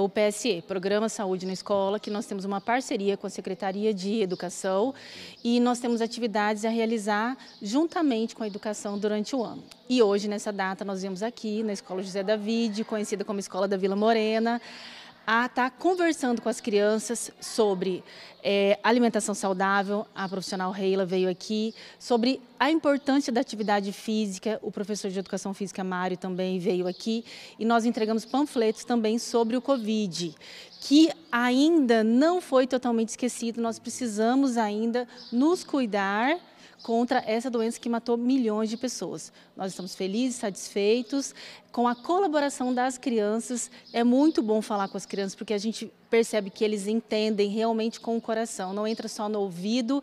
O PSE, Programa Saúde na Escola, que nós temos uma parceria com a Secretaria de Educação e nós temos atividades a realizar juntamente com a educação durante o ano. E hoje, nessa data, nós viemos aqui na Escola José David, conhecida como Escola da Vila Morena, a estar tá conversando com as crianças sobre é, alimentação saudável. A profissional Reila veio aqui sobre a importância da atividade física. O professor de educação física Mário também veio aqui e nós entregamos panfletos também sobre o Covid, que ainda não foi totalmente esquecido. Nós precisamos ainda nos cuidar contra essa doença que matou milhões de pessoas. Nós estamos felizes, satisfeitos com a colaboração das crianças. É muito bom falar com as crianças porque a gente percebe que eles entendem realmente com o coração, não entra só no ouvido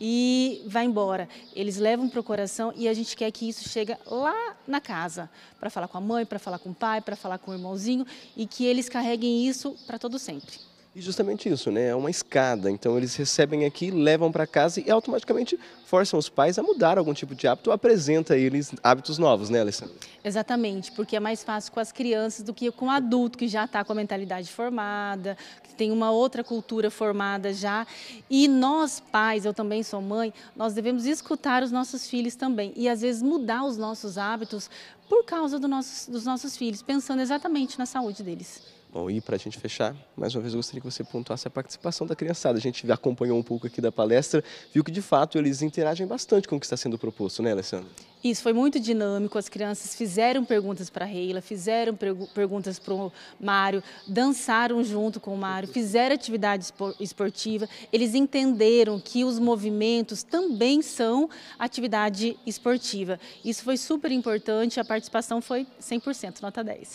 e vai embora. Eles levam para o coração e a gente quer que isso chegue lá na casa, para falar com a mãe, para falar com o pai, para falar com o irmãozinho e que eles carreguem isso para todo sempre. E justamente isso, né? É uma escada. Então eles recebem aqui, levam para casa e automaticamente forçam os pais a mudar algum tipo de hábito, apresenta a eles hábitos novos, né, Alessandra? Exatamente, porque é mais fácil com as crianças do que com o adulto que já está com a mentalidade formada, que tem uma outra cultura formada já. E nós, pais, eu também sou mãe, nós devemos escutar os nossos filhos também e às vezes mudar os nossos hábitos por causa do dos nossos filhos, pensando exatamente na saúde deles. Bom, e para a gente fechar, mais uma vez eu gostaria que você pontuasse a participação da criançada. A gente acompanhou um pouco aqui da palestra, viu que de fato eles interagem bastante com o que está sendo proposto, né, Alessandra? Isso, foi muito dinâmico. As crianças fizeram perguntas para a Reila, fizeram perguntas para o Mário, dançaram junto com o Mário, fizeram atividade esportiva. Eles entenderam que os movimentos também são atividade esportiva. Isso foi super importante, a participação foi 100%, nota 10.